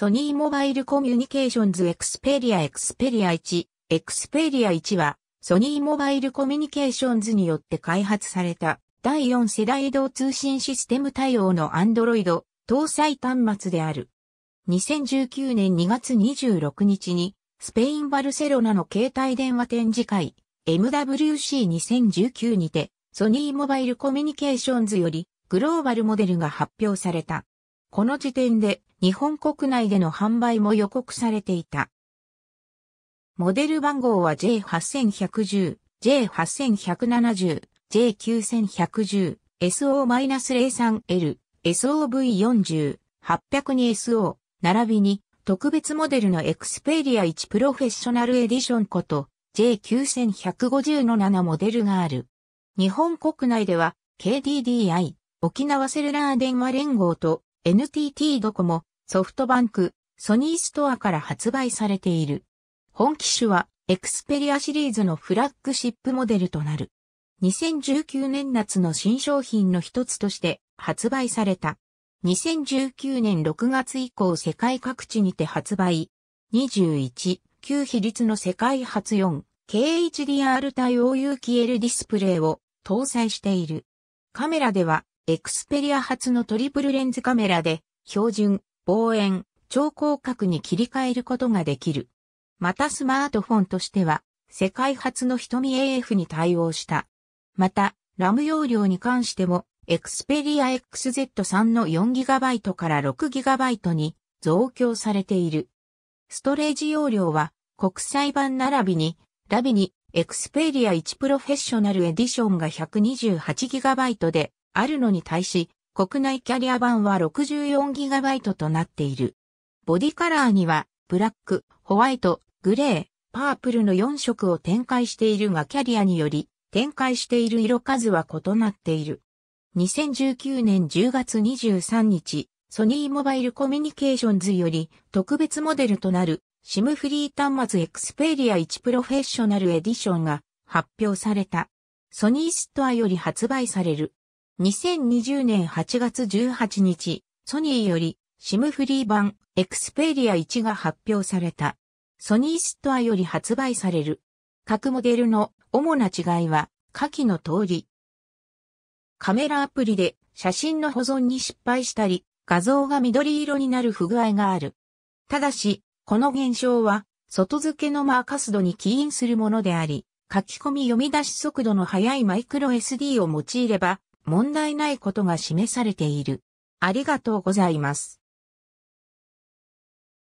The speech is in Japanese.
ソニーモバイルコミュニケーションズエクスペリアエクスペリア1、エクスペリア1は、ソニーモバイルコミュニケーションズによって開発された、第4世代移動通信システム対応の Android 搭載端末である。2019年2月26日に、スペインバルセロナの携帯電話展示会、MWC2019 にて、ソニーモバイルコミュニケーションズより、グローバルモデルが発表された。この時点で、日本国内での販売も予告されていた。モデル番号は J8110、J8170、J9110、SO-03L、SOV40、802SO、並びに特別モデルのエクスペリア1プロフェッショナルエディションこと J9150 の7モデルがある。日本国内では KDDI、沖縄セルラー電話連合と NTT ドコモ、ソフトバンク、ソニーストアから発売されている。本機種は、エクスペリアシリーズのフラッグシップモデルとなる。2019年夏の新商品の一つとして発売された。2019年6月以降世界各地にて発売。21、旧比率の世界初4、KHDR 対応有機 L ディスプレイを搭載している。カメラでは、エクスペリア初のトリプルレンズカメラで、標準、望遠、超広角に切り替えることができる。またスマートフォンとしては、世界初の瞳 AF に対応した。また、ラム容量に関しても、Xperia XZ3 の 4GB から 6GB に増強されている。ストレージ容量は、国際版並びに、ラビに Xperia 1 Professional Edition が 128GB であるのに対し、国内キャリア版は 64GB となっている。ボディカラーには、ブラック、ホワイト、グレー、パープルの4色を展開しているがキャリアにより展開している色数は異なっている。2019年10月23日、ソニーモバイルコミュニケーションズより特別モデルとなるシムフリー端末エクスペリア1プロフェッショナルエディションが発表された。ソニーストアより発売される。2020年8月18日、ソニーより、シムフリー版、エクスペリア1が発表された。ソニーストアより発売される。各モデルの主な違いは、下記の通り。カメラアプリで写真の保存に失敗したり、画像が緑色になる不具合がある。ただし、この現象は、外付けのマーカス度に起因するものであり、書き込み読み出し速度の速いマイクロ SD を用いれば、問題ないことが示されている。ありがとうございます。